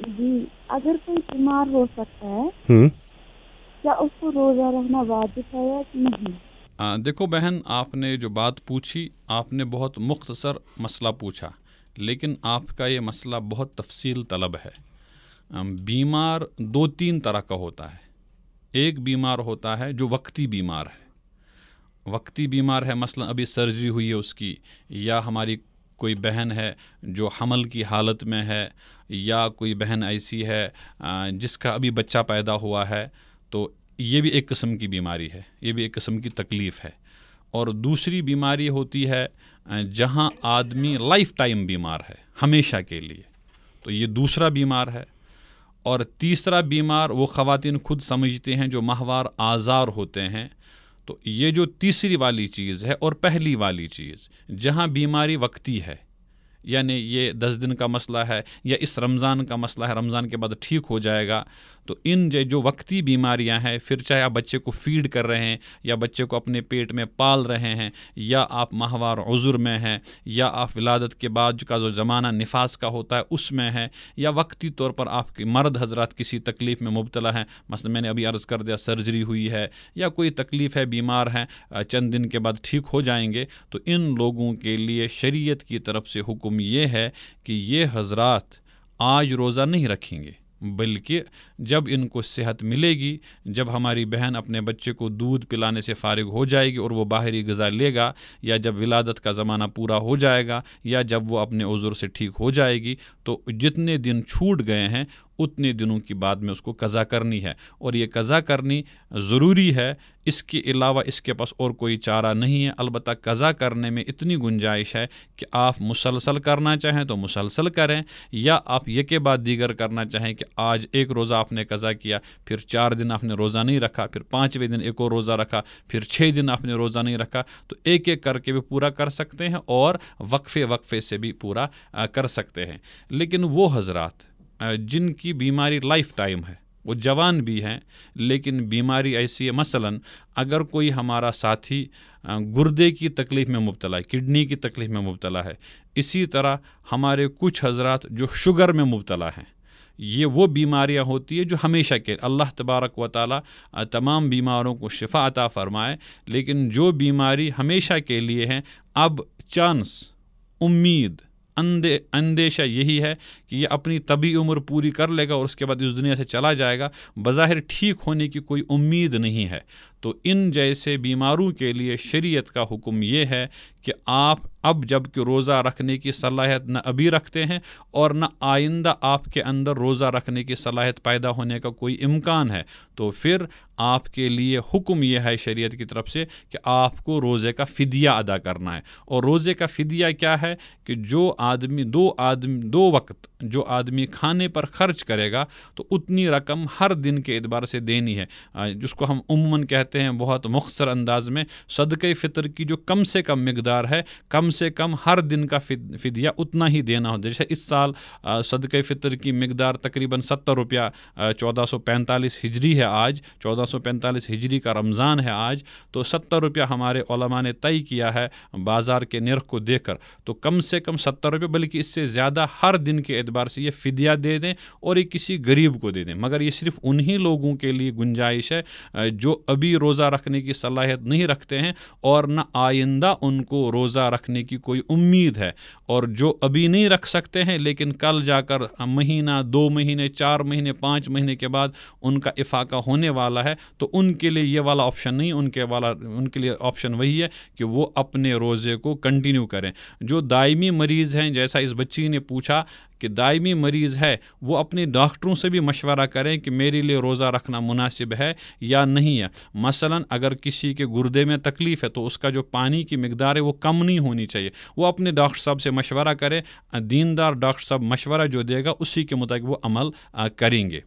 जी अगर कोई बीमार हो सकता है हम्म। क्या उसको रोजा रखना वाजिब है या नहीं आ, देखो बहन आपने जो बात पूछी आपने बहुत मुख्तसर मसला पूछा लेकिन आपका ये मसला बहुत तफसील तलब है बीमार दो तीन तरह का होता है एक बीमार होता है जो वक्ती बीमार है वक्ती बीमार है मसला अभी सर्जरी हुई है उसकी या हमारी कोई बहन है जो हमल की हालत में है या कोई बहन ऐसी है जिसका अभी बच्चा पैदा हुआ है तो ये भी एक किस्म की बीमारी है ये भी एक किस्म की तकलीफ़ है और दूसरी बीमारी होती है जहाँ आदमी लाइफ टाइम बीमार है हमेशा के लिए तो ये दूसरा बीमार है और तीसरा बीमार वो ख़वान खुद समझते हैं जो माहवार आज़ार होते हैं तो ये जो तीसरी वाली चीज़ है और पहली वाली चीज़ जहाँ बीमारी वक्ती है यानी ये दस दिन का मसला है या इस रमज़ान का मसला है रमज़ान के बाद ठीक हो जाएगा तो इन जो वक्ती बीमारियां हैं फिर चाहे आप बच्चे को फीड कर रहे हैं या बच्चे को अपने पेट में पाल रहे हैं या आप माहवार उज़ुर में हैं या आप विलादत के बाद का जो ज़माना निफास का होता है उसमें है या वक्ती तौर पर आपके मर्द हजरात किसी तकलीफ़ में मुबतला हैं मसल मैंने अभी अर्ज़ कर दिया सर्जरी हुई है या कोई तकलीफ़ है बीमार हैं चंद दिन के बाद ठीक हो जाएंगे तो इन लोगों के लिए शरीय की तरफ से हुक्म हुक्म ये है कि ये हजरात आज रोज़ा नहीं रखेंगे बल्कि जब इनको सेहत मिलेगी जब हमारी बहन अपने बच्चे को दूध पिलाने से फारिग हो जाएगी और वो बाहरी गज़ा लेगा या जब विलादत का ज़माना पूरा हो जाएगा या जब वो अपने उज़ुर से ठीक हो जाएगी तो जितने दिन छूट गए हैं उतने दिनों की बाद में उसको कज़ा करनी है और ये कज़ा करनी ज़रूरी है इसके अलावा इसके पास और कोई चारा नहीं है अलबत् कज़ा करने में इतनी गुंजाइश है कि आप मुसलसल करना चाहें तो मुसलसल करें या आप ये के बाद दीगर करना चाहें कि आज एक रोज़ा आपने कज़ा किया फिर चार दिन आपने रोज़ा नहीं रखा फिर पाँचवें दिन एक और रोज़ा रखा फिर छः दिन आपने रोज़ा नहीं रखा तो एक एक करके भी पूरा कर सकते हैं और वक्फ़े वक्फ़े से भी पूरा कर सकते हैं लेकिन वो हज़रा जिनकी बीमारी लाइफ टाइम है वो जवान भी हैं लेकिन बीमारी ऐसी है मसलन अगर कोई हमारा साथी गुर्दे की तकलीफ़ में मुबतला है किडनी की तकलीफ़ में मुबतला है इसी तरह हमारे कुछ हजरात जो शुगर में मुबतला हैं ये वो बीमारियां होती है जो हमेशा के अल्लाह तबारक व ताली तमाम बीमारों को शिफा अता फ़रमाए लेकिन जो बीमारी हमेशा के लिए हैं अब चांस उम्मीद अंदे अंदेशा यही है कि ये अपनी तभी उम्र पूरी कर लेगा और उसके बाद इस दुनिया से चला जाएगा बज़ाहिर ठीक होने की कोई उम्मीद नहीं है तो इन जैसे बीमारों के लिए शरीयत का हुक्म ये है कि आप अब जबकि रोज़ा रखने की सलाहियत न अभी रखते हैं और न आइंदा आपके अंदर रोज़ा रखने की सलाहियत पैदा होने का कोई इम्कान है तो फिर आपके लिए हुक्म यह है शरीयत की तरफ से कि आपको रोज़े का फ़दिया अदा करना है और रोज़े का फ़दिया क्या है कि जो आदमी दो आदमी दो वक्त जो आदमी खाने पर खर्च करेगा तो उतनी रकम हर दिन के एतबार से देनी है जिसको हम उमूमन कहते हैं बहुत मुख्तर अंदाज में सदक़ फ़ितर की जो कम से कम मकदार है कम से कम हर दिन का फ़िदिया उतना ही देना होता है जैसे इस साल सदक़ फ़ितर की मकदार तकरीबन सत्तर रुपया चौदह सौ पैंतालीस हिजरी है आज चौदह सौ पैंतालीस हिजरी का रमज़ान है आज तो सत्तर रुपया हमारे ने तय किया है बाज़ार के निरख को देकर तो कम से कम सत्तर हज़ार रुपये बल्कि इससे ज़्यादा हर दिन के एतबार से ये फ़िदिया दे दें और ये किसी गरीब को दे दें मगर ये सिर्फ उन्हीं लोगों के लिए गुंजाइश है जो अभी रोज़ा रखने की सलाहियत नहीं रखते हैं और न आइंदा उनको रोज़ा रखने की कोई उम्मीद है और जो अभी नहीं रख सकते हैं लेकिन कल जाकर महीना दो महीने चार महीने पाँच महीने के बाद उनका इफाका होने वाला है तो उनके लिए ये वाला ऑप्शन नहीं उनके वाला उनके लिए ऑप्शन वही है कि वो अपने रोज़े को कंटिन्यू करें जो दायमी मरीज़ हैं जैसा इस बच्ची ने पूछा कि दायमी मरीज़ है वो अपने डॉक्टरों से भी मशवरा करें कि मेरे लिए रोज़ा रखना मुनासिब है या नहीं है मसलन अगर किसी के गुर्दे में तकलीफ़ है तो उसका जो पानी की मकदार है वो कम नहीं होनी चाहिए वो अपने डॉक्टर साहब से मशवरा करें दीनदार डॉक्टर साहब मशवरा जो देगा उसी के मुताबिक वो अमल करेंगे